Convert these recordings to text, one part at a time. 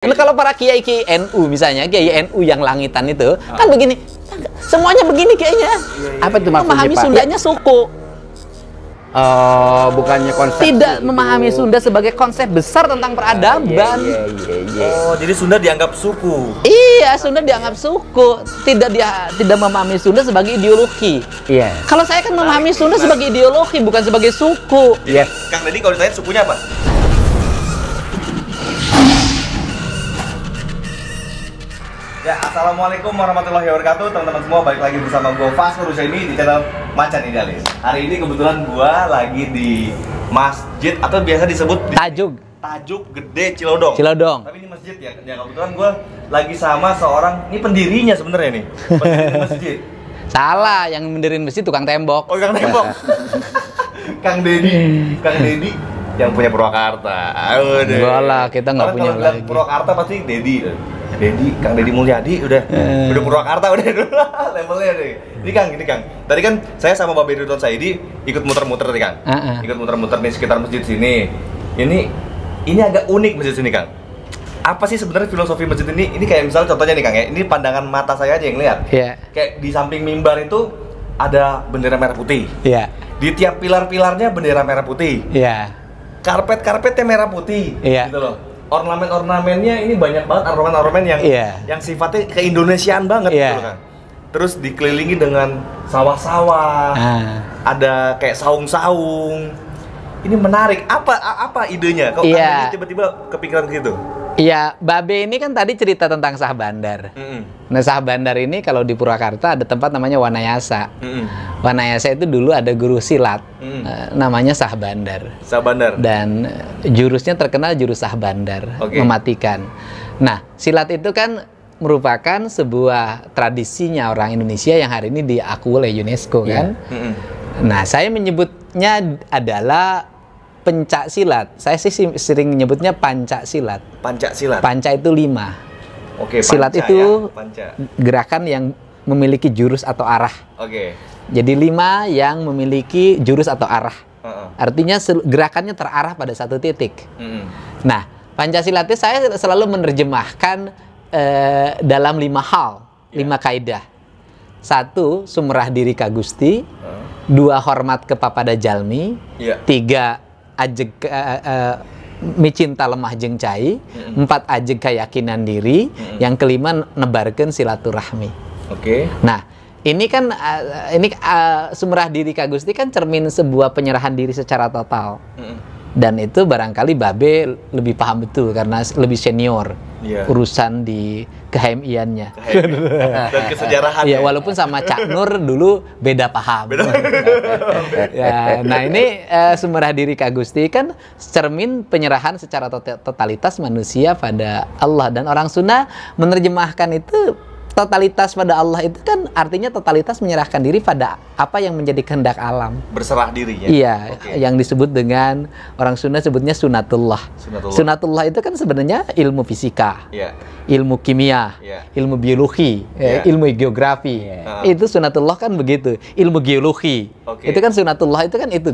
Nah, kalau para kiai kiai NU misalnya, kiai NU yang langitan itu, oh. kan begini, semuanya begini kayaknya. Iya, iya, iya. Apa itu Memahami Pak? Sundanya suku. Oh, bukannya konsep. Tidak itu. memahami Sunda sebagai konsep besar tentang peradaban. Oh, yeah, yeah, yeah, oh, jadi Sunda dianggap suku. Iya, Sunda dianggap suku. Tidak dia tidak memahami Sunda sebagai ideologi. Iya. Kalau saya kan memahami Sunda sebagai ideologi bukan sebagai suku. Iya. Kang Deddy kalau ditanya sukunya apa? Ya, Assalamualaikum warahmatullahi wabarakatuh teman-teman semua balik lagi bersama gue Fasko ini di channel Macan Idealis Hari ini kebetulan gue lagi di masjid atau biasa disebut di... Tajuk Tajuk Gede Cilodong Cilodong Tapi ini masjid ya, ya kebetulan gue lagi sama seorang, ini pendirinya sebenarnya nih Pendiri masjid Salah, yang mendirin masjid tukang tembok Oh tukang tembok Kang Dedi Kang Dedi yang punya Purwakarta Aduh. Bola, lah, kita nggak punya lagi Purwakarta pasti Dedi Dedi Kang Dedi Mulyadi udah eh. udah Purwakarta udah dulu levelnya nih ini Kang ini Kang tadi kan saya sama Bapak Ridwan Saidi ikut muter-muter nih Kang uh -uh. ikut muter-muter nih sekitar masjid sini ini ini agak unik masjid sini Kang apa sih sebenarnya filosofi masjid ini? Ini kayak misalnya contohnya nih Kang ya, ini pandangan mata saya aja yang lihat. Yeah. Kayak di samping mimbar itu ada bendera merah putih. Yeah. Di tiap pilar-pilarnya bendera merah putih. Yeah. Karpet-karpetnya merah putih. Yeah. Gitu loh ornamen-ornamennya ini banyak banget ornamen-ornamen yang yeah. yang sifatnya keindonesiaan banget yeah. gitu kan. Terus dikelilingi dengan sawah-sawah. Ah. Ada kayak saung-saung. Ini menarik. Apa apa idenya? Kok yeah. Iya. tiba-tiba kepikiran gitu? Iya, Babe ini kan tadi cerita tentang Sah Bandar. Mm-hmm. Nah, Sah Bandar ini kalau di Purwakarta ada tempat namanya Wanayasa. Mm-hmm. Wanayasa itu dulu ada guru silat, mm-hmm. namanya Sah Bandar. Sah Bandar. Dan eh, jurusnya terkenal jurus Sah Bandar, okay. mematikan. Nah, silat itu kan merupakan sebuah tradisinya orang Indonesia yang hari ini diakui oleh UNESCO yeah. kan. Mm-hmm. Nah, saya menyebutnya adalah pencak silat. Saya sih sering nyebutnya pancak silat. Pancak silat. Pancak itu lima. Oke. Okay, silat itu ya, gerakan yang memiliki jurus atau arah. Oke. Jadi lima yang memiliki jurus atau arah. Uh -uh. Artinya gerakannya terarah pada satu titik. Uh-uh. Nah, Pancasilatnya saya selalu menerjemahkan uh, dalam lima hal, yeah. lima kaidah. Satu, sumerah diri Kagusti. Uh. Dua, hormat kepada Jalmi. Yeah. Tiga, ajeg uh, eh, uh, eh, eh, micinta lemah jeng cai, hmm. empat ajeg keyakinan diri, hmm. yang kelima nebarkan silaturahmi. Oke. Okay. Nah, ini kan uh, ini uh, sumerah diri Kak Gusti kan cermin sebuah penyerahan diri secara total. Hmm dan itu barangkali Babe lebih paham betul karena lebih senior yeah. urusan di kehamiannya dan kesejarahan iya, ya, walaupun sama Cak Nur dulu beda paham beda. ya, nah ini uh, eh, sumerah diri Kak Gusti kan cermin penyerahan secara tota-, totalitas manusia pada Allah dan orang Sunnah menerjemahkan itu totalitas pada Allah itu kan artinya totalitas menyerahkan diri pada apa yang menjadi kehendak alam. Berserah dirinya. Iya, okay. yang disebut dengan orang Sunda sebutnya sunatullah. Sunatullah, sunatullah itu kan sebenarnya ilmu fisika, yeah. ilmu kimia, yeah. ilmu biologi, yeah. Iya. ilmu geografi. Yeah. Uh. Itu sunatullah kan begitu. Ilmu geologi. Okay. Itu kan sunatullah itu kan itu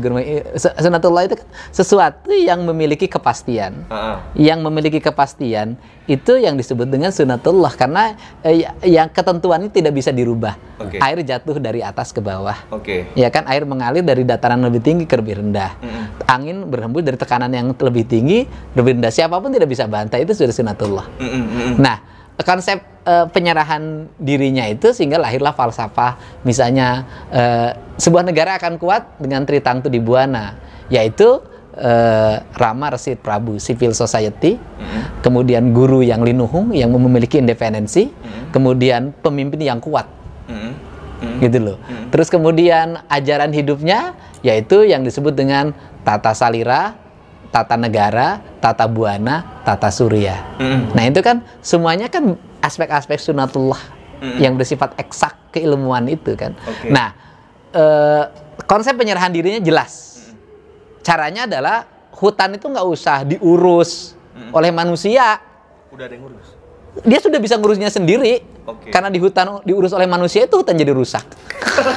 sunatullah itu kan sesuatu yang memiliki kepastian. Uh huh Yang memiliki kepastian itu yang disebut dengan sunatullah karena eh, yang ketentuannya tidak bisa dirubah. Okay. Air jatuh dari atas ke bawah. Oke. Okay. Ya kan air mengalir dari dataran lebih tinggi ke lebih rendah. Mm -hmm. Angin berhembus dari tekanan yang lebih tinggi lebih rendah. Siapapun tidak bisa bantah itu sudah sunatullah. Mm -hmm. Nah, konsep uh, penyerahan dirinya itu sehingga lahirlah falsafah misalnya uh, sebuah negara akan kuat dengan Tritangtu di Buana yaitu uh, Rama Resit Prabu Civil Society, mm-hmm. kemudian guru yang linuhung yang memiliki independensi, mm-hmm. kemudian pemimpin yang kuat. Mm-hmm. Gitu loh. Mm-hmm. Terus kemudian ajaran hidupnya yaitu yang disebut dengan tata salira, tata negara, tata buana, tata surya. Mm-hmm. Nah, itu kan semuanya kan aspek-aspek sunatullah mm-hmm. yang bersifat eksak keilmuan itu kan. Okay. Nah, uh, konsep penyerahan dirinya jelas Caranya adalah hutan itu nggak usah diurus hmm. oleh manusia. Udah ada yang ngurus. Dia sudah bisa ngurusnya sendiri. Okay. Karena di hutan diurus oleh manusia itu hutan jadi rusak.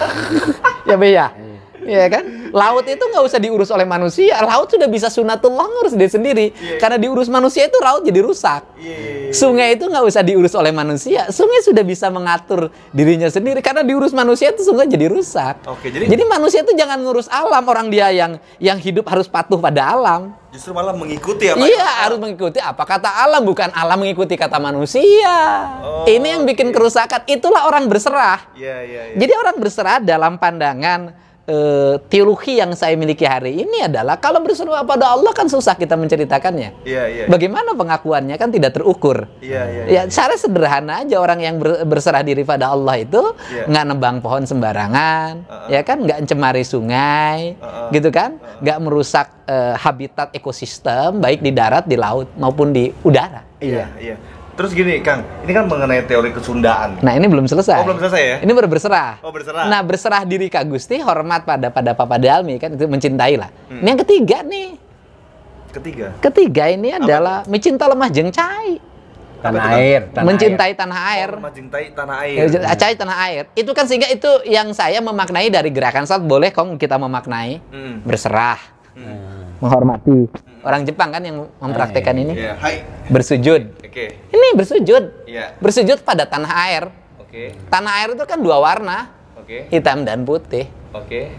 ya be ya. Iya ya kan? Laut itu nggak usah diurus oleh manusia. Laut sudah bisa sunatullah ngurus dia sendiri. Yeah. Karena diurus manusia itu laut jadi rusak. Yeah. Iya, iya. Sungai itu nggak usah diurus oleh manusia. Sungai sudah bisa mengatur dirinya sendiri. Karena diurus manusia itu sungai jadi rusak. Oke, jadi, jadi manusia itu jangan ngurus alam. Orang dia yang yang hidup harus patuh pada alam. Justru malah mengikuti apa? Iya, kata? harus mengikuti apa kata alam, bukan alam mengikuti kata manusia. Oh, Ini yang bikin okay. kerusakan. Itulah orang berserah. Yeah, yeah, yeah. Jadi orang berserah dalam pandangan Eh, teologi yang saya miliki hari ini adalah kalau berserah pada Allah kan susah kita menceritakannya. Iya, iya. Bagaimana pengakuannya kan tidak terukur. Iya, iya. iya. Ya, cara sederhana aja orang yang berserah diri pada Allah itu iya. nggak nebang pohon sembarangan, uh -uh. ya kan nggak mencemari sungai, uh -uh. gitu kan? Uh-uh. Nggak uh -uh. merusak uh, habitat ekosistem baik di darat, di laut maupun di udara. Iya, iya. Terus gini, Kang, ini kan mengenai teori kesundaan. Nah, ini belum selesai. Oh, belum selesai ya? Ini baru berserah. Oh, berserah. Nah, berserah diri Kak Gusti, hormat pada pada Papa Dalmi kan itu mencintai lah. Hmm. Ini yang ketiga nih. Ketiga. Ketiga ini adalah Apa? mencinta lemah jengcai cai. Tanah air, tanah mencintai air. tanah oh, air. Oh, mencintai tanah air. Eh, cai tanah air. Itu kan sehingga itu yang saya memaknai dari gerakan saat boleh kong kita memaknai hmm. berserah. Hmm menghormati. Orang Jepang kan yang mempraktekkan iya. ini. Yeah. Hai. Bersujud. Okay. Ini bersujud. Yeah. Bersujud pada tanah air. Okay. Tanah air itu kan dua warna. Okay. Hitam dan putih. Okay.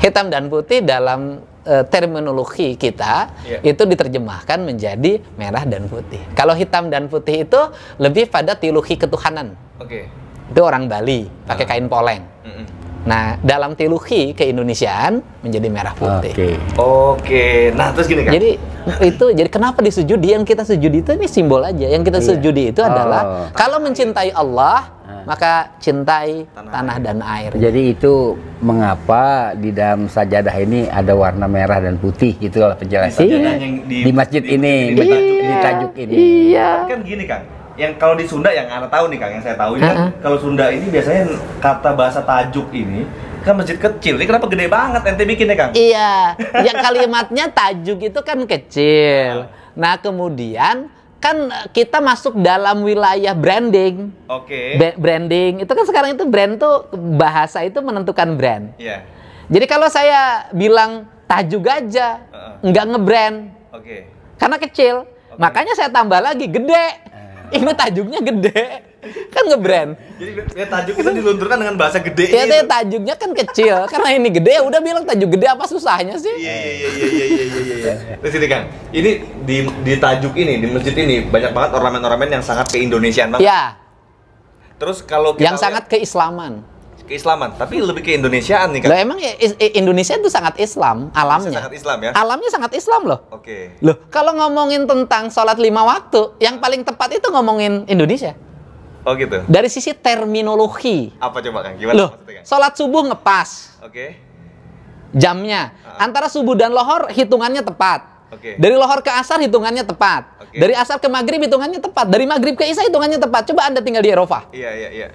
Hitam dan putih dalam uh, terminologi kita yeah. itu diterjemahkan menjadi merah dan putih. Kalau hitam dan putih itu lebih pada teologi ketuhanan. Okay. Itu orang Bali pakai uh kain poleng. Mm -mm Nah, dalam teologi keindonesiaan menjadi merah putih. Oke. Oke. Nah, terus gini kan. Jadi itu jadi kenapa disujudi yang kita sujudi itu ini simbol aja. Yang kita yeah. sujudi itu oh. adalah kalau mencintai Allah, nah. maka cintai tanah, dan air. Jadi itu mengapa di dalam sajadah ini ada warna merah dan putih gitu adalah penjelasannya. Di, di masjid di, ini, di, di, iya. di, tajuk ini. Iya. Kan gini, kan? yang kalau di Sunda yang anak tahu nih Kang yang saya tahu ini uh -uh. kan kalau Sunda ini biasanya kata bahasa tajuk ini kan masjid kecil. Ini kenapa gede banget ente ya Kang? Iya. yang kalimatnya tajuk itu kan kecil. Iya. Nah, kemudian kan kita masuk dalam wilayah branding. Oke. Okay. Branding itu kan sekarang itu brand tuh bahasa itu menentukan brand. Iya. Yeah. Jadi kalau saya bilang tajuk aja, uh -uh. nggak ngebrand. Oke. Okay. Karena kecil. Okay. Makanya saya tambah lagi gede. Ini tajuknya gede. Kan ngebrand. Jadi ya, tajuk itu dilunturkan dengan bahasa gede. Iya, ya, tajuknya kan kecil. Karena ini gede ya udah bilang tajuk gede apa susahnya sih? Iya, iya, iya, iya, iya, iya, iya. iya. Terus ini kan, ini di, di tajuk ini, di masjid ini banyak banget ornamen-ornamen yang sangat keindonesian banget. Iya. Terus kalau kita yang lihat, sangat keislaman keislaman, tapi lebih ke Indonesiaan nih kan. Lah emang ya, Indonesia itu sangat Islam alamnya. sangat Islam ya. Alamnya sangat Islam loh. Oke. Okay. Loh, kalau ngomongin tentang sholat lima waktu, yang paling tepat itu ngomongin Indonesia. Oh gitu. Dari sisi terminologi. Apa coba Kang? Gimana loh, maksudnya? Sholat subuh ngepas. Oke. Okay. Jamnya uh ah. -huh. antara subuh dan lohor hitungannya tepat. Okay. Dari lohor ke asar hitungannya tepat. Okay. Dari asar ke maghrib hitungannya tepat. Dari maghrib ke isya hitungannya tepat. Coba anda tinggal di Eropa. Iya iya iya.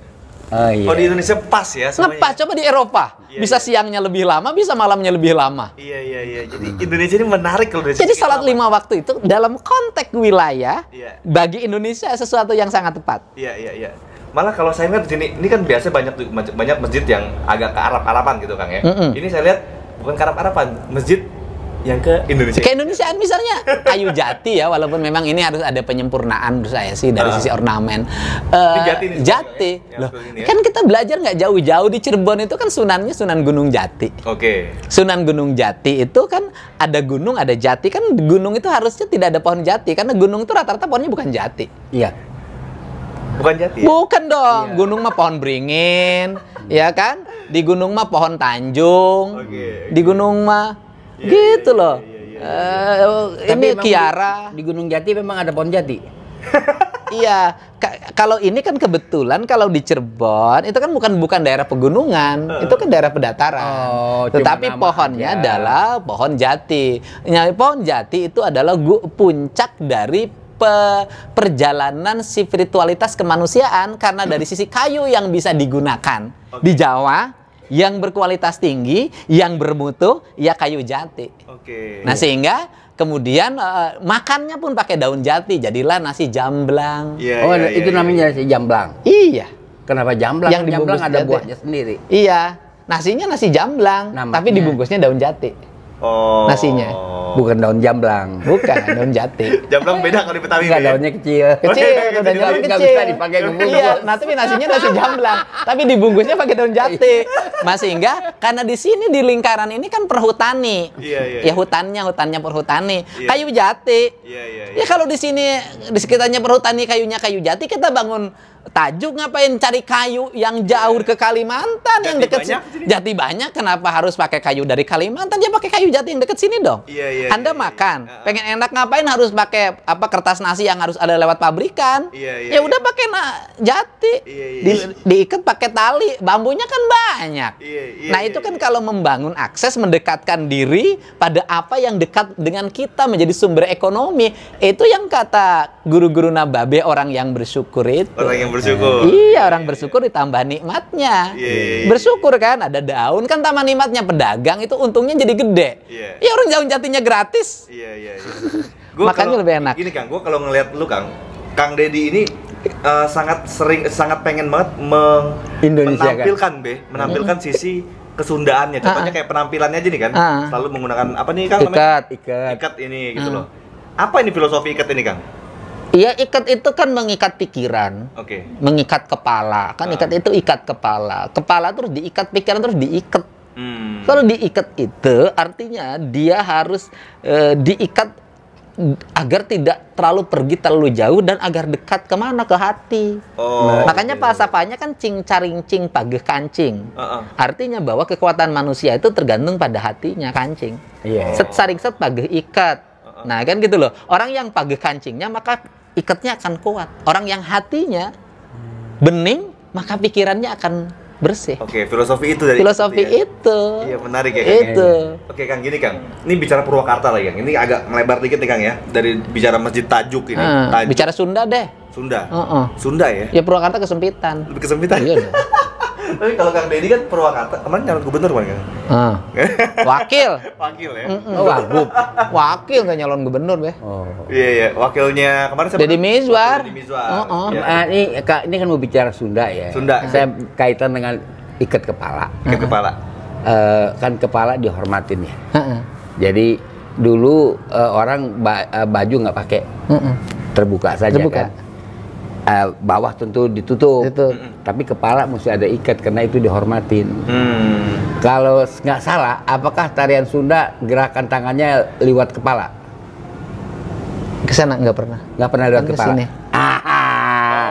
Oh, iya. Kalau di Indonesia pas ya semuanya. Ngepas, coba di Eropa. Iya, bisa iya. siangnya lebih lama, bisa malamnya lebih lama. Iya, iya, iya. Jadi Indonesia ini menarik kalau Jadi salat lima waktu itu dalam konteks wilayah iya. bagi Indonesia sesuatu yang sangat tepat. Iya, iya, iya. Malah kalau saya lihat di sini, ini kan biasa banyak banyak masjid yang agak ke Arab-Araban gitu, Kang ya. Mm -mm. Ini saya lihat bukan ke Arab-Araban, masjid yang ke Indonesia. Ke Indonesiaan misalnya kayu jati ya walaupun memang ini harus ada penyempurnaan menurut saya sih dari uh. sisi ornamen. Uh, jati ini jati. Ya, Loh, ya. kan kita belajar nggak jauh-jauh di Cirebon itu kan sunannya Sunan Gunung Jati. Oke. Okay. Sunan Gunung Jati itu kan ada gunung, ada jati kan gunung itu harusnya tidak ada pohon jati karena gunung itu rata-rata pohonnya bukan jati. Iya. Bukan jati. Ya? Bukan dong. Iya. Gunung mah pohon beringin, ya kan? Di gunung mah pohon tanjung. Okay, okay. Di gunung mah Yeah, gitu yeah, loh. Yeah, yeah, yeah, yeah. Uh, Tapi ini Kiara di, Gunung Jati memang ada pohon jati. iya, Ka kalau ini kan kebetulan kalau di Cirebon itu kan bukan bukan daerah pegunungan, uh. itu kan daerah pedataran. Oh, Tetapi pohonnya aja. adalah pohon jati. Nah, pohon jati itu adalah puncak dari pe perjalanan spiritualitas kemanusiaan karena dari sisi kayu yang bisa digunakan okay. di Jawa yang berkualitas tinggi, yang bermutu, ya kayu jati. Oke. Nah sehingga kemudian uh, makannya pun pakai daun jati, jadilah nasi jamblang. Yeah, oh yeah, itu yeah, iya. namanya nasi jamblang. Iya. Kenapa jamblang? Yang jamblang ada jati. buahnya sendiri. Iya. Nasinya nasi jamblang, Namanya. tapi iya. dibungkusnya daun jati oh. nasinya. Bukan daun jamblang, bukan daun jati. jamblang beda kalau di Betawi. Enggak, ya? daunnya kecil. Kecil, oh, iya, kecil. Iya, iya, iya, enggak bisa dipakai bungkus. Iya, nah tapi nasinya nasi jamblang, tapi dibungkusnya pakai daun jati. masih enggak karena di sini di lingkaran ini kan perhutani. Iya, iya. Ya hutannya, hutannya perhutani. Iya. Kayu jati. Iya, iya, ya, iya. Ya kalau di sini di sekitarnya perhutani kayunya kayu jati, kita bangun Tajuk ngapain cari kayu yang jauh iya. ke Kalimantan jati yang deket banyak, sini. Jati banyak kenapa harus pakai kayu dari Kalimantan? dia pakai kayu jati yang deket sini dong. Iya, iya, iya Anda iya, iya. makan, iya. pengen enak ngapain harus pakai apa kertas nasi yang harus ada lewat pabrikan? Iya, iya, ya udah pakai na jati. Iya, iya, di, diikat pakai tali, bambunya kan banyak. Iya, iya, nah, itu kan iya. kalau membangun akses mendekatkan diri pada apa yang dekat dengan kita menjadi sumber ekonomi. Itu yang kata guru-guru Nababe orang yang bersyukur itu. Orang yang bersyukur. Iya, orang bersyukur ditambah nikmatnya. Yeah. Iya, iya. Bersyukur kan ada daun kan tambah nikmatnya pedagang itu untungnya jadi gede. Iya. Yeah. Ya orang daun jatinya gratis. Iya, yeah, iya, yeah, yeah. Makanya kalo, lebih enak. Gini Kang, gue kalau ngelihat lu Kang, Kang deddy ini uh, sangat sering sangat pengen banget meng Indonesia, kan? menampilkan kan? be, menampilkan sisi kesundaannya. Contohnya kayak penampilannya aja nih kan, selalu menggunakan apa nih Kang ikat, namanya? Ikat, ikat. Ikat ini gitu loh. Apa ini filosofi ikat ini Kang? Iya ikat itu kan mengikat pikiran, okay. mengikat kepala. Kan uh. ikat ah. itu ikat kepala. Kepala terus diikat pikiran terus diikat. Hmm. Kalau diikat itu artinya dia harus e, diikat agar tidak terlalu pergi terlalu jauh dan agar dekat kemana ke hati. Oh, nah, makanya okay. kan cing caring cing pagi kancing. Uh -uh. Artinya bahwa kekuatan manusia itu tergantung pada hatinya kancing. Yeah. Set saring set pagi ikat. Nah, kan gitu loh. Orang yang pagi kancingnya maka ikatnya akan kuat. Orang yang hatinya bening, maka pikirannya akan bersih. Oke, filosofi itu dari filosofi itu. Ya. itu. Iya, menarik ya. Kang. Ya. Itu. Oke, Kang, gini Kang. Ini bicara Purwakarta lagi. Kang. Ini agak melebar dikit nih, Kang ya. Dari bicara Masjid Tajuk ini. Hmm, Tajuk. Bicara Sunda deh. Sunda. Uh -uh. Sunda ya. Ya Purwakarta kesempitan. Lebih kesempitan. Iya Tapi kalau Kang Deddy kan Purwakarta, kemarin nyalon gubernur kan? Ah. wakil. wakil ya. Mm -mm, wagub. Wakil nggak nyalon gubernur be Oh. Iya iya, wakilnya kemarin siapa? Deddy Mizwar. Deddy Mizwar. Oh, oh. Ya. ini ini kan mau bicara Sunda ya. Sunda. Saya kaitan dengan ikat kepala. Ikat kepala. Uh, kan kepala dihormatin ya. Uh Jadi dulu uh, orang ba eh, baju nggak pakai. Uh -uh. Terbuka saja Terbuka. kan uh, bawah tentu ditutup, Itu. tapi kepala mesti ada ikat karena itu dihormatin. Hmm. Kalau nggak salah, apakah tarian Sunda gerakan tangannya liwat kepala? Kesana nggak pernah. Nggak pernah liwat kan kepala. Kesini. Ah,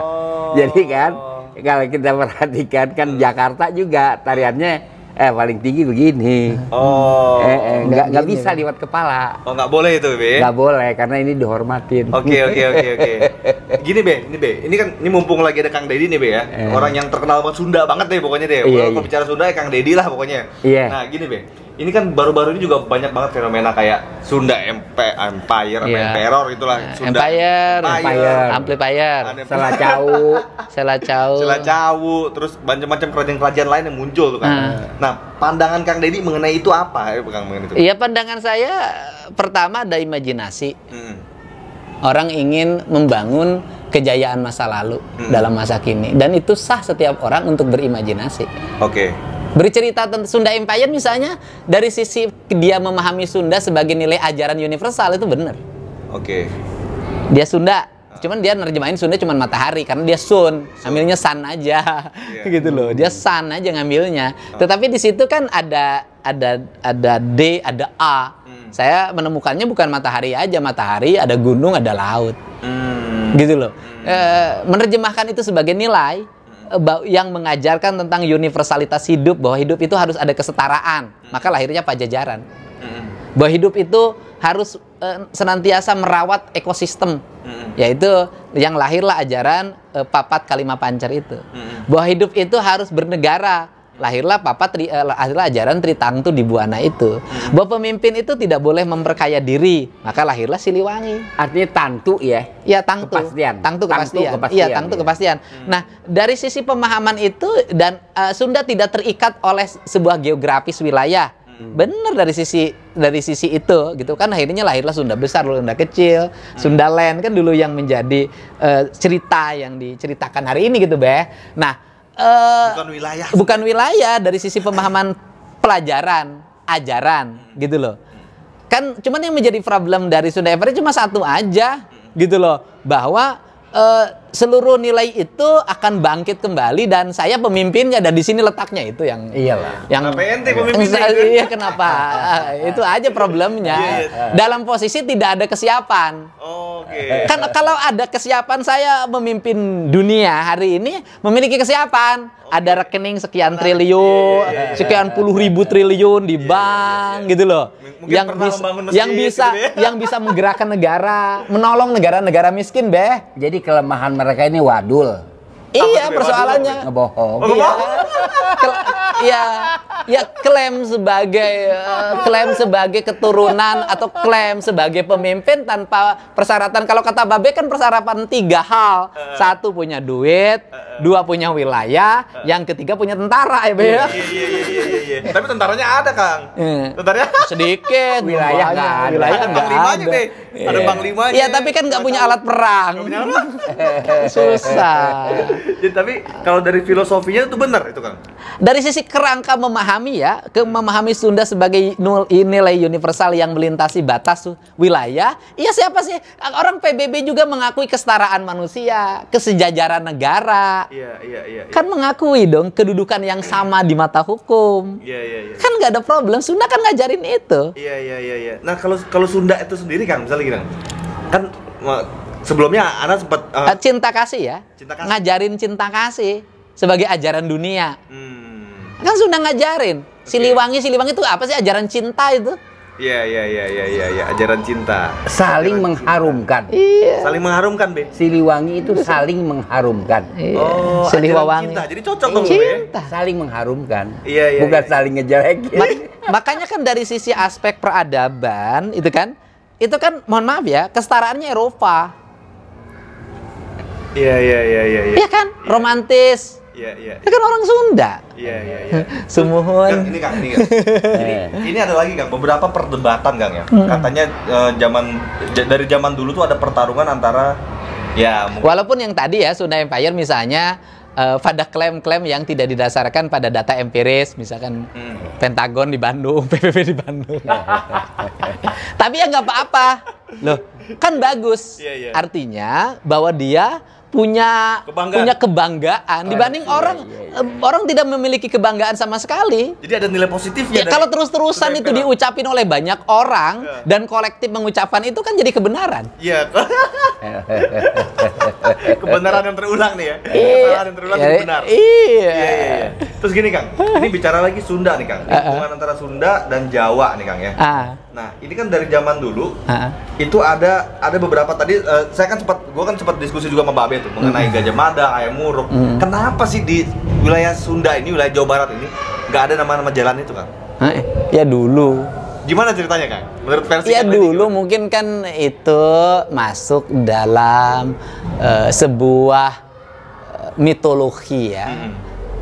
oh. Jadi kan kalau kita perhatikan kan hmm. Jakarta juga tariannya eh paling tinggi begini. Oh. Eh, eh nggak nggak bisa lewat kepala. Oh nggak boleh itu be? Nggak boleh karena ini dihormatin. Oke okay, oke okay, oke okay, oke. Gini be, ini be, ini kan ini mumpung lagi ada Kang Deddy nih be ya, eh. orang yang terkenal banget Sunda banget deh pokoknya deh. Iya, iya, kalau iya. bicara Sunda ya Kang Deddy lah pokoknya. Iya. Nah gini be, ini kan baru-baru ini juga banyak banget fenomena kayak Sunda MP, Empire, yeah. Emperor itulah nah, Sunda Empire, Empire, Empire. Amplifier, Selacau, Selacau, Selacau, terus macam-macam kerajaan-kerajaan lain yang muncul tuh kan. Hmm. Nah, pandangan Kang Deddy mengenai itu apa ya Kang mengenai itu? Iya, pandangan saya pertama ada imajinasi. Hmm. Orang ingin membangun kejayaan masa lalu hmm. dalam masa kini dan itu sah setiap orang untuk berimajinasi. Oke. Okay Bercerita tentang Sunda Empire misalnya dari sisi dia memahami Sunda sebagai nilai ajaran universal itu benar. Oke. Okay. Dia Sunda, ah. cuman dia nerjemahin Sunda cuman matahari karena dia sun, ambilnya sun aja. Yeah. gitu loh. Dia sun aja ngambilnya. Ah. Tetapi di situ kan ada ada ada D, ada A. Hmm. Saya menemukannya bukan matahari aja, matahari ada gunung, ada laut. Hmm. Gitu loh. Hmm. E, menerjemahkan itu sebagai nilai Eh, yang mengajarkan tentang universalitas hidup bahwa hidup itu harus ada kesetaraan hmm. maka lahirnya pajajaran hmm. bahwa hidup itu harus uh, senantiasa merawat ekosistem hmm. yaitu yang lahirlah ajaran uh, papat kalima pancer itu bahwa hidup itu harus bernegara lahirlah papa tri, eh, lahirlah ajaran Tritang di Buana itu hmm. bahwa pemimpin itu tidak boleh memperkaya diri maka lahirlah Siliwangi artinya tantu ya ya tangtu kepastian tangtu iya, kepastian, tangtu kepastian. ya tangtu ya. kepastian hmm. nah dari sisi pemahaman itu dan uh, Sunda tidak terikat oleh sebuah geografis wilayah hmm. bener dari sisi dari sisi itu gitu kan akhirnya lahirlah Sunda besar lalu Sunda kecil hmm. Sunda land kan dulu yang menjadi uh, cerita yang diceritakan hari ini gitu beh nah Eh, bukan wilayah. Bukan wilayah dari sisi pemahaman pelajaran, ajaran hmm. gitu loh. Kan cuman yang menjadi problem dari Sunda Everest cuma satu aja hmm. gitu loh, bahwa uh, seluruh nilai itu akan bangkit kembali dan saya pemimpinnya dan di sini letaknya itu yang iyalah yang kenapa ente pemimpinnya iya kenapa itu aja problemnya iya, iya. dalam posisi tidak ada kesiapan oh, oke okay. kan kalau ada kesiapan saya memimpin dunia hari ini memiliki kesiapan ada rekening sekian nah, triliun, iya, iya, iya, sekian puluh ribu iya, iya. triliun di bank gitu loh. Mungkin yang bisa, yang bisa gitu ya. yang bisa menggerakkan negara, menolong negara-negara miskin, Beh. Jadi kelemahan mereka ini wadul. Iya, persoalannya. Ngebohong. Oh, iya. Iya ya klaim sebagai uh, klaim sebagai keturunan atau klaim sebagai pemimpin tanpa persyaratan. Kalau kata Babe kan persyaratan tiga hal. Satu punya duit, dua punya wilayah, yang ketiga punya tentara ya, Be. Iya, iya, iya, iya, Tapi tentaranya ada, Kang. Tentaranya sedikit, wilayah nggak? ada. Wilayah enggak ada. Ada deh. Ada Bang Lima Iya, tapi kan nggak punya alat perang. Susah. Jadi tapi kalau dari filosofinya itu benar itu, Kang dari sisi kerangka memahami ya, ke hmm. memahami Sunda sebagai nilai universal yang melintasi batas wilayah, iya siapa sih? Orang PBB juga mengakui kesetaraan manusia, kesejajaran negara. Iya, iya, iya. Ya. Kan mengakui dong kedudukan yang iya. sama di mata hukum. Iya, iya, iya. Kan nggak ada problem, Sunda kan ngajarin itu. Iya, iya, iya, iya. Nah, kalau kalau Sunda itu sendiri kan misalnya gini, kan sebelumnya Ana sempat uh, eh, eh, cinta kasih ya. Cinta kasih. Ngajarin cinta kasih sebagai ajaran dunia. Hmm. Kan sudah ngajarin. Okay. Siliwangi, Siliwangi itu apa sih ajaran cinta itu? Iya, iya, iya, iya, iya, ya. ajaran cinta. Saling ajaran mengharumkan. Cinta. Iya. Saling mengharumkan, Be. Siliwangi itu saling mengharumkan. Iya. Oh, Siliwangi. cinta. Jadi cocok dong, Be. Cinta. Saling mengharumkan. Iya, iya. Bukan iya, saling ngejelekin. Mak makanya kan dari sisi aspek peradaban itu kan itu kan mohon maaf ya, kestaraannya Eropa. Iya, iya, iya, iya. Iya ya kan? Ya. Romantis Iya, iya. Dia ya kan orang Sunda. Iya, iya, iya. Sumuhun. Ini Kang, ini Jadi, eh. ini ada lagi Kang, beberapa perdebatan Kang ya. Hmm. Katanya eh, zaman dari zaman dulu tuh ada pertarungan antara ya mungkin. walaupun yang tadi ya Sunda Empire misalnya uh, pada klaim-klaim yang tidak didasarkan pada data empiris, misalkan hmm. Pentagon di Bandung, PBB di Bandung. Tapi ya nggak apa-apa, loh, kan bagus. Yeah, yeah. Artinya bahwa dia punya kebanggaan. punya kebanggaan oh, dibanding iya, orang iya, eh, iya. orang tidak memiliki kebanggaan sama sekali. Jadi ada nilai positifnya. Ya, kalau terus-terusan itu diucapin oleh banyak orang yeah. dan kolektif mengucapkan itu kan jadi kebenaran. Iya. kebenaran yang terulang nih ya. Iya. Kebenaran yang terulang iya, benar. Iya. yeah, yeah. Iya. Terus gini Kang, ini bicara lagi Sunda nih Kang. Ah, ah. Hubungan uh -uh. antara Sunda dan Jawa nih Kang ya. Uh. Nah, ini kan dari zaman dulu uh-huh. itu ada ada beberapa tadi uh, saya kan sempat gua kan sempat diskusi juga sama Mbak Abe tuh mengenai mm-hmm. Gajah Mada, ayam muruk. Mm-hmm. Kenapa sih di wilayah Sunda ini, wilayah Jawa Barat ini nggak ada nama-nama jalan itu, kan? Uh, ya dulu. Gimana ceritanya, Kang? Menurut versi Ya dulu mungkin kan itu masuk dalam uh, sebuah eh, mitologi ya mm-hmm.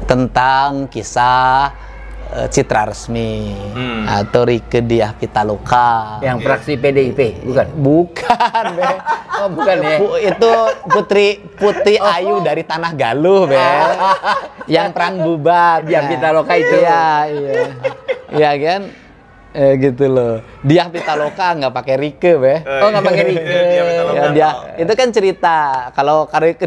tentang kisah Eh, Citra Resmi hmm. atau Rike Diah Pitaloka yang fraksi PDIP bukan bukan be. oh bukan ya Bu, itu putri putri oh. Ayu dari Tanah Galuh be yang perang bubar Diah ya. Pitaloka itu ya iya ya kan eh, gitu loh Diah Pitaloka nggak pakai Rike be oh nggak pakai Rike ya, dia itu kan cerita kalau karir ke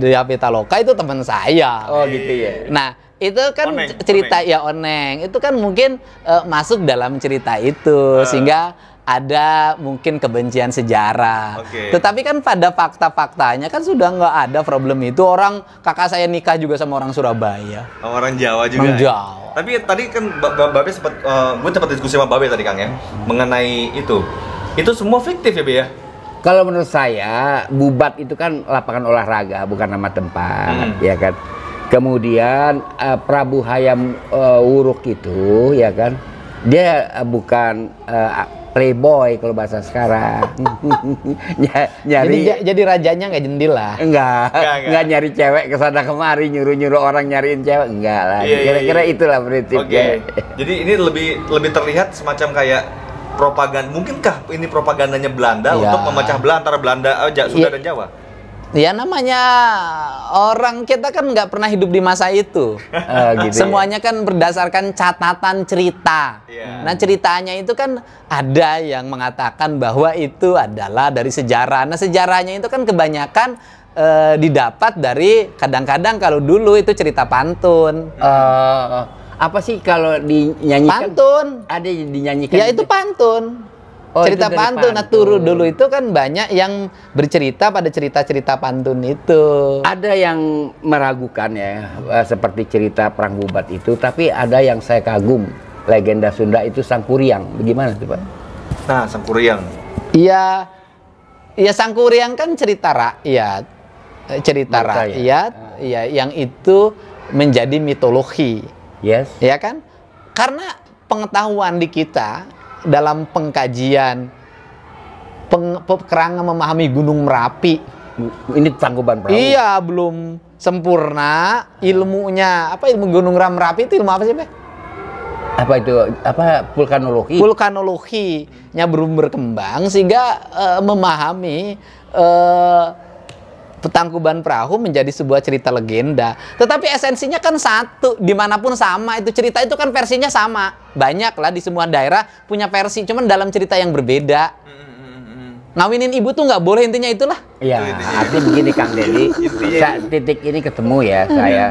Diah Pitaloka itu teman saya oh gitu ya nah itu kan oneng, cerita oneng. ya oneng itu kan mungkin uh, masuk dalam cerita itu uh. sehingga ada mungkin kebencian sejarah. Okay. Tetapi kan pada fakta-faktanya kan sudah nggak ada problem itu. Orang kakak saya nikah juga sama orang Surabaya. Orang Jawa juga. Orang Jawa. Ya? Tapi tadi kan Babe sempat uh, eh, gue sempat diskusi sama Babe tadi Kang ya hmm. mengenai itu. Itu semua fiktif ya, Be ya? Kalau menurut saya, bubat itu kan lapangan olahraga, bukan nama tempat, hmm. ya kan. Kemudian uh, Prabu Hayam uh, Wuruk itu ya kan, dia uh, bukan uh, playboy kalau bahasa sekarang. nyari jadi, jadi rajanya nggak jendil lah. Enggak, enggak, nyari cewek ke sana kemari nyuruh-nyuruh orang nyariin cewek enggak lah. Iya, iya, iya. Kira-kira yeah, itulah berarti. Oke. Okay. jadi ini lebih lebih terlihat semacam kayak propaganda mungkinkah ini propagandanya Belanda untuk memecah belah antara Belanda oh, Sunda dan Jawa? Ya namanya orang kita kan nggak pernah hidup di masa itu. Uh, gitu ya. Semuanya kan berdasarkan catatan cerita. Yeah. Nah ceritanya itu kan ada yang mengatakan bahwa itu adalah dari sejarah. Nah sejarahnya itu kan kebanyakan uh, didapat dari kadang-kadang kalau dulu itu cerita pantun. Uh, apa sih kalau dinyanyikan? Pantun. Ada dinyanyikan. Ya itu pantun. Oh, cerita pantun. pantun. Nah, turu dulu itu kan banyak yang bercerita pada cerita-cerita pantun itu. Ada yang meragukan ya, eh, seperti cerita Perang Bubat itu, tapi ada yang saya kagum. Legenda Sunda itu Sangkuriang. Bagaimana tuh, Pak? Nah, Sangkuriang. Iya. Iya Sangkuriang kan cerita rakyat. Eh, cerita Mata, ya. rakyat, ya. ya yang itu menjadi mitologi. Yes. Ya kan? Karena pengetahuan di kita dalam pengkajian peng, kerangka memahami Gunung Merapi. Ini tangkuban perahu. Iya, belum sempurna ilmunya. Apa ilmu Gunung Ram Merapi itu ilmu apa sih, Pak? Apa itu? Apa vulkanologi? Vulkanologinya belum berkembang sehingga uh, memahami uh, Tangkuban Perahu menjadi sebuah cerita legenda. Tetapi esensinya kan satu, dimanapun sama. Itu cerita itu kan versinya sama. Banyak lah di semua daerah punya versi, cuman dalam cerita yang berbeda. Ngawinin ibu tuh nggak boleh intinya itulah. Iya, artinya begini Kang Deddy, saat titik ini ketemu ya saya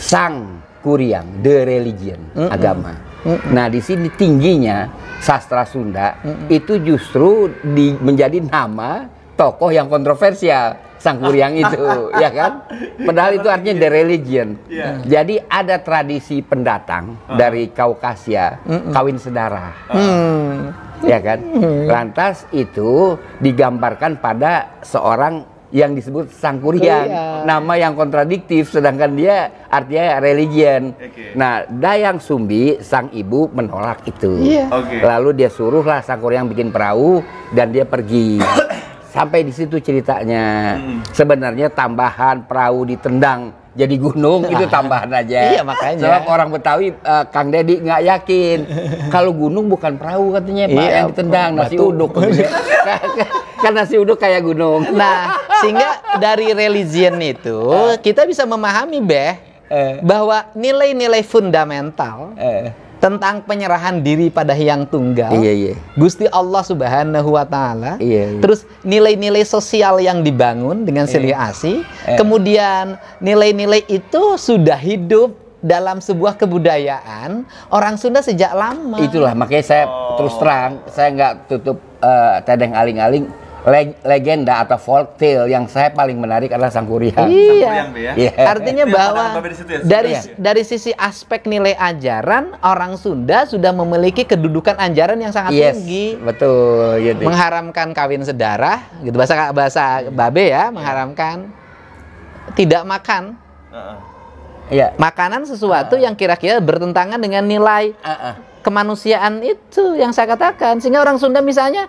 sang kuriang, the religion, mm -mm. agama. Mm -mm. Nah di sini tingginya sastra Sunda mm -mm. itu justru di, menjadi nama tokoh yang kontroversial sangkuriang itu, ya kan? Padahal itu artinya iya. the religion. Yeah. Hmm. Jadi ada tradisi pendatang uh. dari Kaukasia, uh-huh. kawin sedara. Uh. Ya kan? Lantas itu digambarkan pada seorang yang disebut sangkuriang, iya. nama yang kontradiktif, sedangkan dia artinya religion. Okay. Nah, Dayang Sumbi, sang ibu menolak itu. Yeah. Okay. Lalu dia suruhlah sangkuriang bikin perahu dan dia pergi. sampai di situ ceritanya. Hmm. Sebenarnya tambahan perahu ditendang jadi gunung itu tambahan aja. Iya makanya. Sebab orang Betawi uh, Kang Deddy nggak yakin kalau gunung bukan perahu katanya Pak iya, yang ditendang nasi uduk. Karena nasi uduk kayak gunung. Nah, sehingga dari religion itu eh. kita bisa memahami beh eh. bahwa nilai-nilai fundamental eh tentang penyerahan diri pada Yang Tunggal. Iya, iya. Gusti Allah Subhanahu wa taala. Iya, iya. Terus nilai-nilai sosial yang dibangun dengan silih iya. asih, iya. kemudian nilai-nilai itu sudah hidup dalam sebuah kebudayaan orang Sunda sejak lama. Itulah makanya saya oh. terus terang saya nggak tutup uh, tedeng aling-aling leg legenda atau folktale yang saya paling menarik adalah Sangkuriang. Iya. Sangkuriang, yeah. Iya. Artinya bahwa ya, dari dari sisi aspek nilai ajaran orang Sunda sudah memiliki kedudukan ajaran yang sangat yes, tinggi. Betul. Gitu. Mengharamkan kawin sedarah, gitu bahasa bahasa babe ya, iya. mengharamkan tidak makan. Uh -uh. Makanan sesuatu uh -uh. yang kira-kira bertentangan dengan nilai uh -uh. kemanusiaan itu yang saya katakan. Sehingga orang Sunda misalnya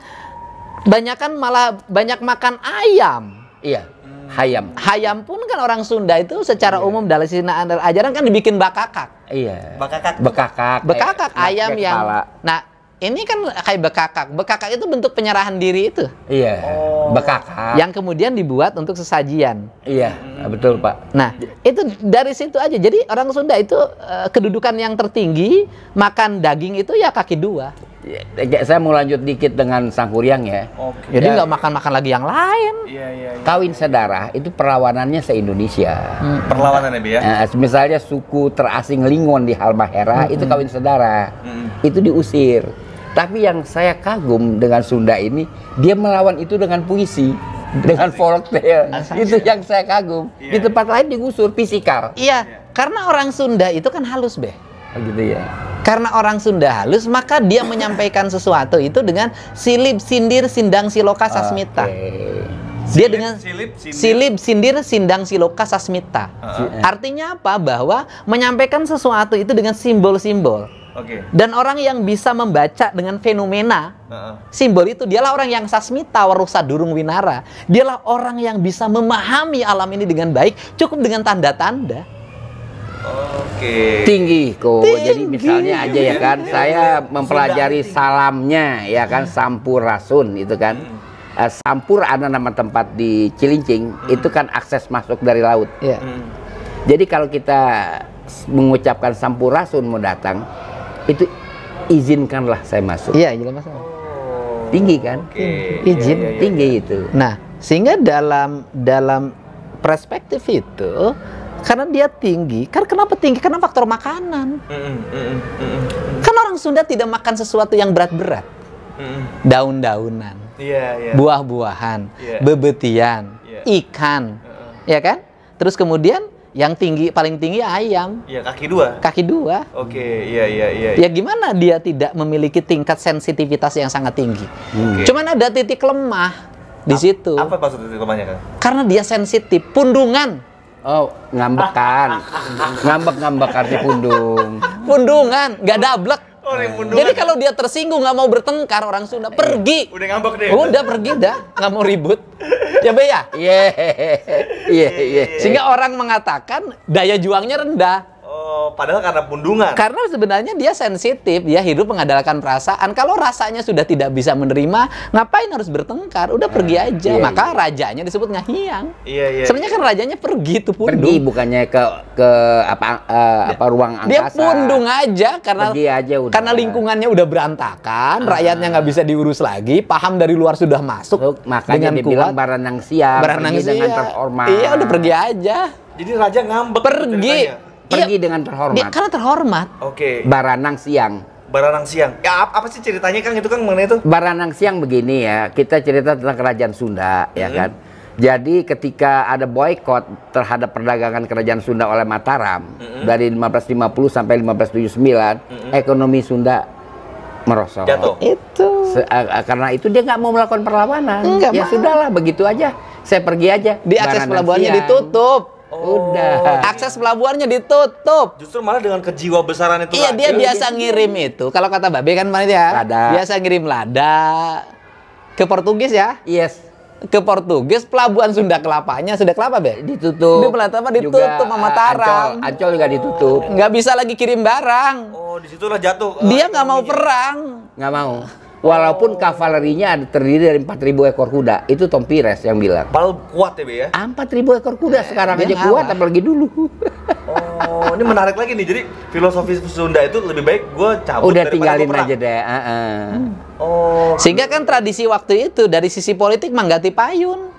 banyak kan malah banyak makan ayam. Iya. ayam ayam pun kan orang Sunda itu secara iya. umum dari sini ajaran kan dibikin bakakak. Iya. Bakakak. Bekakak. Bekakak eh, ayam yang. Kepala. Nah, ini kan kayak bekakak. Bekakak itu bentuk penyerahan diri itu. Iya. Oh. Bekakak. Yang kemudian dibuat untuk sesajian. Iya, betul Pak. Nah, itu dari situ aja. Jadi orang Sunda itu eh, kedudukan yang tertinggi makan daging itu ya kaki dua saya mau lanjut dikit dengan sang sangkuriang ya. Okay. Jadi ya. nggak makan-makan lagi yang lain. Iya, iya, iya. Kawin sedara itu perlawanannya se Indonesia. Hmm. Perlawanan ya. Nah, misalnya suku terasing Lingon di Halmahera hmm. itu hmm. kawin sedara. hmm. itu diusir. Tapi yang saya kagum dengan Sunda ini dia melawan itu dengan puisi dengan folktale. Itu yang saya kagum. Yeah. Di tempat lain digusur fisikal. Iya, karena orang Sunda itu kan halus, Beh. Oh, gitu ya. Karena orang Sunda halus, maka dia menyampaikan sesuatu itu dengan silib, sindir, sindang, siloka, sasmita. Okay. Dia dengan silip, sindir. silip, sindir, sindang, siloka, sasmita. Uh -huh. Eh. Artinya apa? Bahwa menyampaikan sesuatu itu dengan simbol-simbol. Okay. Dan orang yang bisa membaca dengan fenomena uh -huh. simbol itu dialah orang yang sasmita warusa durung winara. Dialah orang yang bisa memahami alam ini dengan baik cukup dengan tanda-tanda. Oke. Okay. Tinggi kok. Tinggi. Jadi misalnya aja ya kan, saya mempelajari salamnya ya kan hmm. sampur rasun itu kan. Hmm. Uh, Sampur ada nama tempat di Cilincing, hmm. itu kan akses masuk dari laut. Yeah. Hmm. Jadi kalau kita mengucapkan sampur rasun mau datang, itu izinkanlah saya masuk. Iya, jelas masalah. Oh, tinggi kan? Okay. Izin yeah, yeah, yeah, tinggi iya, iya, iya, itu. Nah, sehingga dalam dalam perspektif itu karena dia tinggi. Karena kenapa tinggi? Karena faktor makanan. Kan orang Sunda tidak makan sesuatu yang berat-berat. Daun-daunan. Yeah, yeah. Buah-buahan, yeah. bebetian, iya. ikan. Uh-uh. Ya kan? Terus kemudian yang tinggi paling tinggi ayam. Ya kaki dua. Kaki dua. Oke, okay, iya, iya iya iya. Ya gimana dia tidak memiliki tingkat sensitivitas yang sangat tinggi. Hmm. Okay. Cuman ada titik lemah di situ. Apa maksud titik lemahnya kan? Karena dia sensitif, pundungan. Oh, ngambekan. Ngambek-ngambek arti pundung. Pundungan, nggak dablek. Oh, Jadi kalau dia tersinggung nggak mau bertengkar orang Sunda iya. pergi. Udah ngambek deh. Udah pergi dah, nggak mau ribut. Ya be ya. Iya. Iya, iya. Sehingga orang mengatakan daya juangnya rendah. Oh, padahal karena pundungan. Karena sebenarnya dia sensitif, dia hidup mengandalkan perasaan. Kalau rasanya sudah tidak bisa menerima, ngapain harus bertengkar? Udah pergi ah, aja. Iya, Maka iya. rajanya disebut ngahiang. Iya, iya, iya. Sebenarnya kan rajanya pergi tuh pundung. Pergi bukannya ke ke apa uh, apa ruang angkasa. Dia pundung aja karena pergi aja udah. Karena lingkungannya udah berantakan, ah. rakyatnya nggak bisa diurus lagi, paham dari luar sudah masuk. Loh, makanya dengan dibilang baranang siap, baranang dengan terhormat. Iya, udah pergi aja. Jadi raja ngambek pergi. Ceritanya Iya. Pergi iya, dengan terhormat. Dia, karena terhormat. Oke. Okay. Baranang siang. Baranang siang. Ya apa sih ceritanya Kang itu kan mengenai itu? Baranang siang begini ya, kita cerita tentang kerajaan Sunda ya hmm. ya kan. Jadi ketika ada boykot terhadap perdagangan kerajaan Sunda oleh Mataram mm -hmm. dari 1550 sampai 1579, mm -hmm. ekonomi Sunda merosot. Jatuh. Itu. Se karena itu dia nggak mau melakukan perlawanan. Enggak ya sudahlah begitu aja. Saya pergi aja. Di akses pelabuhannya ditutup. Oh. Udah. Akses pelabuhannya ditutup. Justru malah dengan kejiwa besaran itu. Iya, dia iya, biasa iya. ngirim itu. Kalau kata Babe kan mana ya, dia? Lada. Biasa ngirim lada ke Portugis ya? Yes. Ke Portugis pelabuhan Sunda Kelapanya, Sunda Kelapa Be? Ditutup. Di pelabuhan apa ditutup sama Tarang. Ah, Ancol, Ancol juga ditutup. Nggak bisa lagi kirim barang. Oh, disitulah jatuh. Dia ah, nggak mau perang. Nggak mau. Walaupun kavalerinya ada terdiri dari 4000 ekor kuda, itu Tom Pires yang bilang. Paling kuat ya, Be ya? 4000 ah, ekor kuda eh, sekarang aja ngalah. kuat apalagi dulu. Oh, ini menarik lagi nih. Jadi filosofi Sunda itu lebih baik gue cabut Udah tinggalin aja deh. Uh -uh. Hmm. Oh. Sehingga kan tradisi waktu itu dari sisi politik mengganti payun.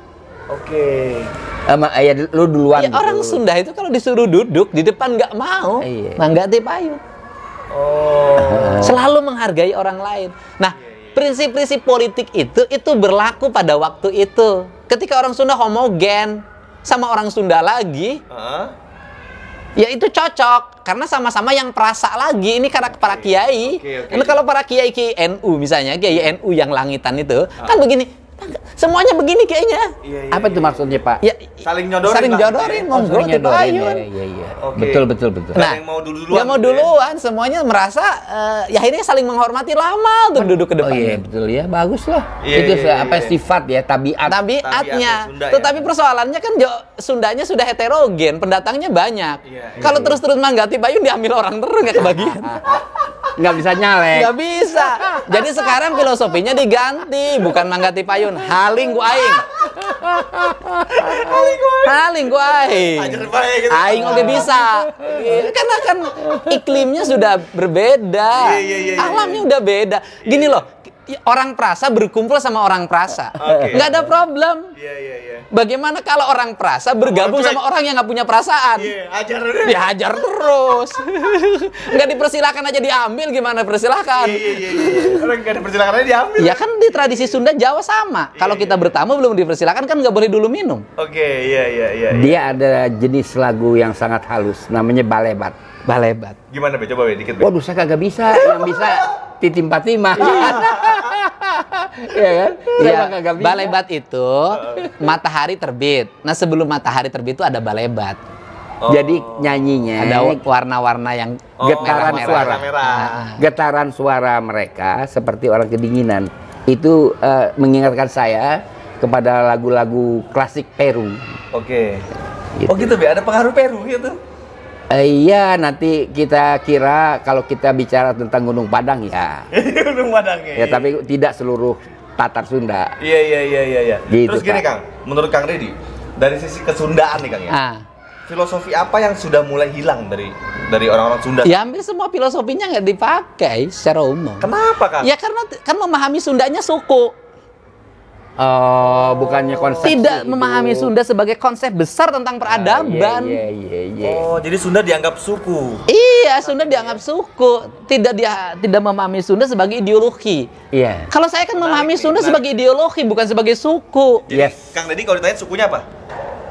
Oke. Okay. Ayah ya lu duluan. Ya, dulu. orang Sunda itu kalau disuruh duduk di depan nggak mau, iya. mangga payung. Oh. Selalu menghargai orang lain. Nah, prinsip-prinsip politik itu itu berlaku pada waktu itu. Ketika orang Sunda homogen sama orang Sunda lagi, uh-huh. ya itu cocok karena sama-sama yang perasa lagi. Ini karena okay. para kiai. Okay, okay. kalau para kiai kiai NU misalnya kiai NU yang langitan itu uh-huh. kan ah. begini semuanya begini kayaknya. Iya, iya, Apa itu iya. maksudnya Pak? Ya, saling nyodorin. Saling nyodorin, lah, oh, monggo saling ayun. ya, ya, ya. Okay. Betul betul betul. Nah, yang mau dulu duluan. Yang mau duluan, gitu ya. semuanya merasa uh, ya akhirnya saling menghormati lama tuh duduk ke depan. Oh iya betul ya, bagus lah. Iya, itu iya, iya, apa iya. sifat ya, tabiat. Tabiatnya. Tabiat ya. Tetapi ya. persoalannya kan jo, Sundanya sudah heterogen, pendatangnya banyak. Iya, iya Kalau iya. terus-terus manggati Bayu diambil orang terus nggak kebagian. nggak bisa nyalek. Nggak bisa. Jadi sekarang filosofinya diganti, bukan mangati payun, haling gua aing. Haling gua aing. Gitu. Aing oke bisa. Karena iya, kan iklimnya sudah berbeda. Iya, iya, Alamnya udah beda. Gini loh, orang prasa berkumpul sama orang prasa, Okay. Nggak ada problem. Yeah, yeah, yeah. Bagaimana kalau orang prasa oh, bergabung oh, sama orang yang nggak punya perasaan? Yeah, ya, terus. Dihajar terus. nggak dipersilakan aja diambil gimana persilakan? Iya, iya, iya. Orang iya. nggak dipersilakan aja diambil. Ya kan di tradisi Sunda Jawa sama. Yeah, kalau yeah. kita iya. bertamu belum dipersilakan kan nggak boleh dulu minum. Oke, okay, iya, yeah, iya, yeah, iya. Yeah, Dia ada jenis lagu yang sangat halus namanya balebat. Balebat. Gimana Be? Coba Be, dikit Be. Waduh, saya kagak bisa. Yang bisa Titi 45. Iya. iya kan? Iya. Balebat itu matahari terbit. Nah, sebelum matahari terbit itu ada balebat. Oh. Jadi nyanyinya ada warna-warna yang oh, getaran merah, suara. Merah. Nah, Getaran suara mereka seperti orang kedinginan. Itu uh, mengingatkan saya kepada lagu-lagu klasik Peru. Oke. Okay. Gitu. Oh gitu, Be. Ada pengaruh Peru gitu. Eh, iya, nanti kita kira kalau kita bicara tentang Gunung Padang ya. Gunung Padang ya. Ya, tapi tidak seluruh Tatar Sunda. Iya, iya, iya, iya, iya. Gitu, Terus gini, Kang. Menurut Kang Redi, dari sisi kesundaan nih, Kang ya. Ah. Filosofi apa yang sudah mulai hilang dari dari orang-orang Sunda? Ya hampir semua filosofinya nggak dipakai secara umum. Kenapa, Kang? Ya karena kan memahami Sundanya suku. Oh, bukannya konsep tidak itu. memahami Sunda sebagai konsep besar tentang ah, iya, peradaban. Ah, iya, yeah, yeah, yeah, oh, jadi Sunda dianggap suku. Iya, Sunda dianggap suku. Tidak dia tidak memahami Sunda sebagai ideologi. Iya. Kalau saya kan memahami nah, Sunda nah, sebagai ideologi bukan sebagai suku. Jadi, yes. Kang Deddy kalau ditanya sukunya apa?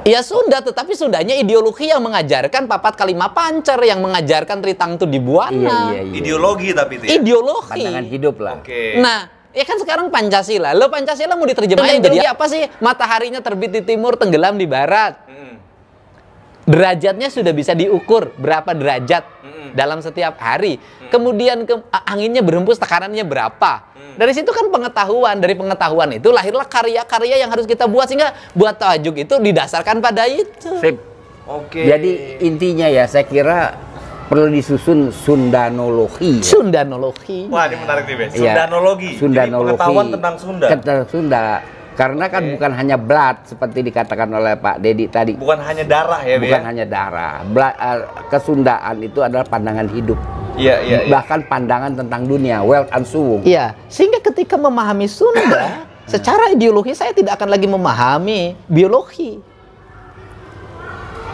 Iya Sunda, tetapi Sundanya ideologi yang mengajarkan papat kalimat pancer, yang mengajarkan tritang itu dibuana. Iya, iya, iya. Ideologi tapi itu ya? Ideologi. Pandangan hidup lah. Oke. Okay. Nah, Ya kan sekarang Pancasila. Lo Pancasila mau diterjemahin jadi apa sih? Mataharinya terbit di timur, tenggelam di barat. Mm. Derajatnya sudah bisa diukur berapa derajat dalam setiap hari. Mm. Kemudian ke, anginnya berhembus tekanannya berapa. Mm. Dari situ kan pengetahuan, dari pengetahuan itu lahirlah karya-karya yang harus kita buat sehingga buat tajuk itu didasarkan pada itu. Sip. Oke. Okay. Jadi intinya ya saya kira perlu disusun sundanologi. Sundanologi. Wah, ini menarik nih, Bes. Sundanologi. Ya, sundanologi. Jadi pengetahuan tentang Sunda. Tentang Sunda. Karena kan okay. bukan hanya blood seperti dikatakan oleh Pak Dedi tadi. Bukan hanya darah ya, Bukan ya? hanya darah. Blood, uh, eh, kesundaan itu adalah pandangan hidup. Iya, iya, Yeah, Bahkan pandangan tentang dunia, wealth and suung. Iya, sehingga ketika memahami Sunda, secara ideologi saya tidak akan lagi memahami biologi.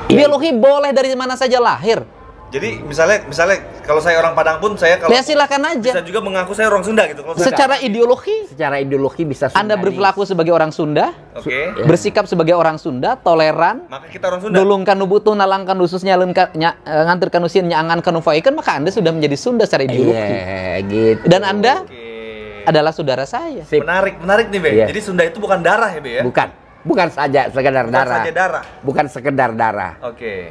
Iya. Biologi boleh dari mana saja lahir, jadi misalnya misalnya kalau saya orang Padang pun saya kalau ya silakan aja. Bisa juga mengaku saya orang Sunda gitu. Kalau secara saya. ideologi, secara ideologi bisa Sundanis. Anda berperilaku sebagai orang Sunda, Okay. Ya. Bersikap sebagai orang Sunda, toleran. Maka kita orang Sunda. Dulungkan nubutuh nalangkan ususnya nganterkan ny- e, nganturkan usin nyangan maka Anda sudah menjadi Sunda secara ideologi. Yeah, gitu. Dan Anda okay. adalah saudara saya. Sip. Menarik, menarik nih, Be. Yeah. Jadi Sunda itu bukan darah ya, Be ya? Bukan. Bukan saja sekedar bukan darah. Saja darah. Bukan sekedar darah. Oke. Okay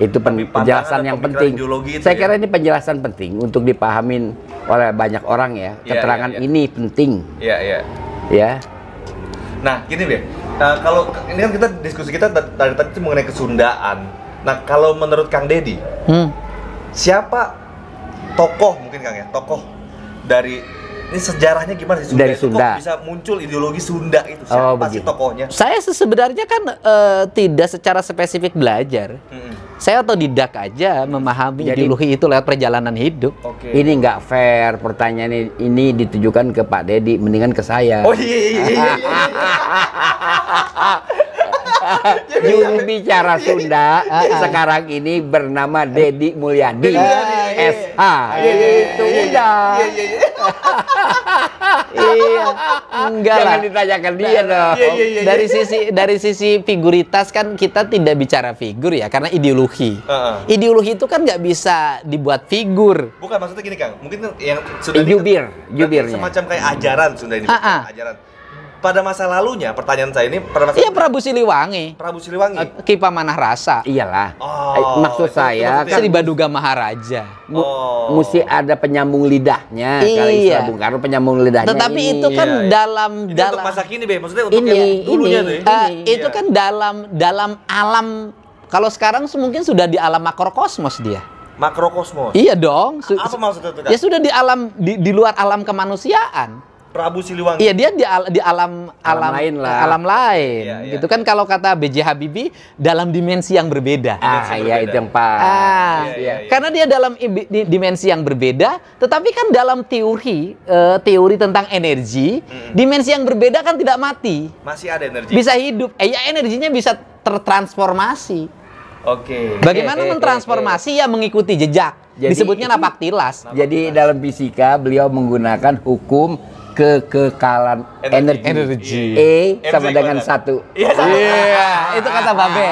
itu pen penjelasan yang penting. Itu Saya ya? kira ini penjelasan penting untuk dipahamin oleh banyak orang ya. Iya, iya, Keterangan ya, ya, ya. ini penting. Iya, iya. Ya. Nah, gini deh. Nah, kalau ini kan kita diskusi kita dari tadi itu mengenai kesundaan. Nah, kalau menurut Kang Deddy, hmm. siapa tokoh mungkin Kang ya, tokoh dari ini sejarahnya gimana sih Sunda dari Sunda kok bisa muncul ideologi Sunda itu siapa oh, sih tokohnya saya sebenarnya kan uh, tidak secara spesifik belajar hmm. saya otodidak aja memahami Jadi, ideologi itu lewat perjalanan hidup okay. ini nggak fair pertanyaan ini, ini ditujukan ke Pak Dedi mendingan ke saya oh iya iya iya, iya, iya, iya. juru bicara Sunda iya, sekarang ini bernama Dedi Mulyadi SH itu udah iya, enggak Jangan lah. ditanyakan dia dong. Iya, iya, iya, dari iya. sisi dari sisi figuritas kan kita tidak bicara figur ya karena ideologi. Uh -uh. Ideologi itu kan nggak bisa dibuat figur. Bukan maksudnya gini Kang, mungkin yang sudah eh, jubir, jubirnya. Semacam kayak ajaran sudah ini, uh -uh. ajaran pada masa lalunya pertanyaan saya ini pada masa Iya Prabu Siliwangi. Prabu Siliwangi. Uh, Kipa Manah Rasa. Iyalah. Oh, eh, maksud saya kan Baduga Maharaja. oh. Mesti ada penyambung lidahnya iya. kalau Karno penyambung lidahnya. Tetapi ini. itu iya, kan iya, dalam ini dalam untuk masa kini, Be. Maksudnya untuk ini, yang dulunya ini, tuh. ya. Eh, ini. Iya, iya. itu iya. kan dalam dalam alam kalau sekarang mungkin sudah di alam makrokosmos dia makrokosmos. Iya dong. Apa maksudnya itu? Kan? Ya sudah di alam di, di luar alam kemanusiaan. Prabu Siliwangi. Iya, dia di, al di alam alam, alam lain lah. Alam lain. Iya, iya. Gitu kan kalau kata BJ Habibie dalam dimensi yang berbeda. Ah, dimensi iya, ah, iya itu yang Pak. Ah, iya, iya, iya. Karena dia dalam dimensi yang berbeda, tetapi kan dalam teori uh, teori tentang energi, -hmm. dimensi yang berbeda kan tidak mati. Masih ada energi. Bisa hidup. Eh ya energinya bisa tertransformasi. Oke. Okay. Bagaimana okay, eh, eh, mentransformasi okay, okay. ya mengikuti jejak. Jadi, Disebutnya napak tilas. Jadi dalam fisika beliau menggunakan hukum kekekalan energi. E iya. sama dengan satu. Iya, yeah, itu kata Babe.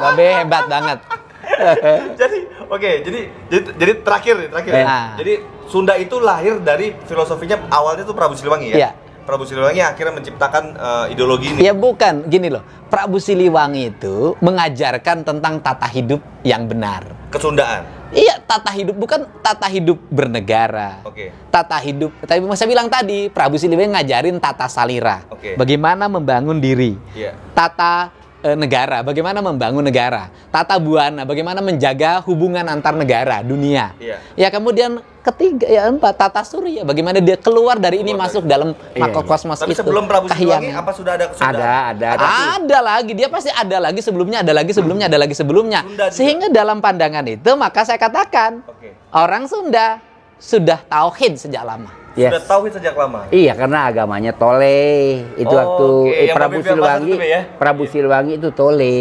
Babe hebat banget. jadi oke, okay, jadi, jadi jadi terakhir terakhir. Yeah. Jadi Sunda itu lahir dari filosofinya awalnya tuh Prabu Siliwangi ya. Yeah. Prabu Siliwangi akhirnya menciptakan uh, ideologi ini. Ya bukan, gini loh. Prabu Siliwangi itu mengajarkan tentang tata hidup yang benar. Kesundaan Iya, tata hidup bukan tata hidup bernegara. Oke. Okay. Tata hidup. Tapi saya bilang tadi Prabu Siliwangi ngajarin tata salira. Okay. Bagaimana membangun diri. Yeah. Tata Eh, negara, bagaimana membangun negara, tata buana, bagaimana menjaga hubungan antar negara dunia. Yeah. Ya kemudian ketiga ya empat tata surya, bagaimana dia keluar dari ini masuk dalam iya, makrokosmos iya. itu. sebelum Prabu Siliwangi apa sudah ada sudah ada ada ada, ada lagi dia pasti ada lagi sebelumnya ada lagi sebelumnya hmm. ada lagi sebelumnya. Sehingga dalam pandangan itu maka saya katakan okay. orang Sunda sudah tauhid sejak lama. Yes. Sudah tauhid sejak lama. Iya, karena agamanya tole. Itu oh, waktu okay. eh, Prabu Silwangi. Ya? Prabu iya. Silwangi itu tole.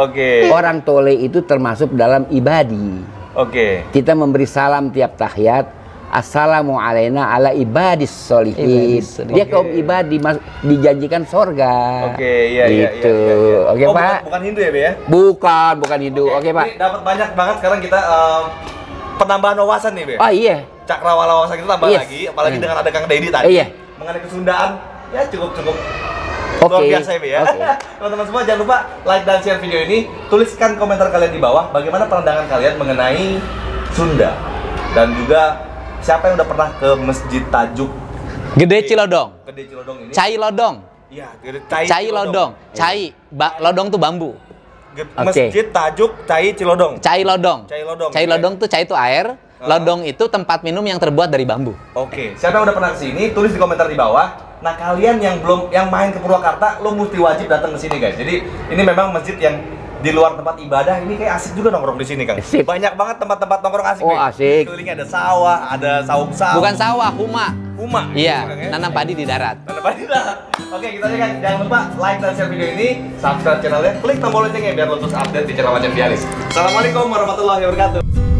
Oke. Okay. Orang tole itu termasuk dalam ibadi. Oke. Okay. Kita memberi salam tiap tahiyat. Assalamu alaina ala ibadis solihin. Dia okay. kaum ibadi mas, dijanjikan sorga. Oke, okay, iya, iya, iya, gitu. iya, iya, iya. Oke, okay, oh, Pak. Bukan, bukan Hindu ya, be ya? Bukan, bukan Hindu. Oke, okay. okay, Pak. Dapat banyak banget sekarang kita uh, penambahan wawasan nih, be. Oh, iya cakrawala wawasan kita tambah yes. lagi, apalagi hmm. dengan ada Kang Deddy tadi. Iya. Mengenai kesundaan, ya cukup cukup okay. luar biasa ya. Okay. Teman-teman semua jangan lupa like dan share video ini. Tuliskan komentar kalian di bawah bagaimana pandangan kalian mengenai Sunda dan juga siapa yang udah pernah ke Masjid Tajuk Gede Cilodong. Gede Cilodong ini. Cai Lodong. Iya, Gede Cai. Cai Lodong. Iya. Cai, ba Lodong tuh bambu. Masjid okay. Tajuk Cai Cilodong. Cai Lodong. Cai Lodong. Cai iya. Lodong tuh cai itu air, Eh. Lodong itu tempat minum yang terbuat dari bambu. Oke, okay. siapa yang udah pernah kesini, tulis di komentar di bawah. Nah kalian yang belum, yang main ke Purwakarta, lo mesti wajib datang ke sini guys. Jadi ini memang masjid yang di luar tempat ibadah ini kayak asik juga nongkrong di sini kang. Asik. Banyak banget tempat-tempat nongkrong asik. Oh nih. asik. Kelilingnya ada sawah, ada sawung saung. Bukan sawah, huma. Huma. Gitu iya. Gitu, nanam padi di darat. Nanam padi lah. Oke kita gitu aja kan. Jangan lupa like dan share video ini, subscribe channelnya, klik tombol loncengnya biar lo terus update di channel macam Dialis. Assalamualaikum warahmatullahi wabarakatuh.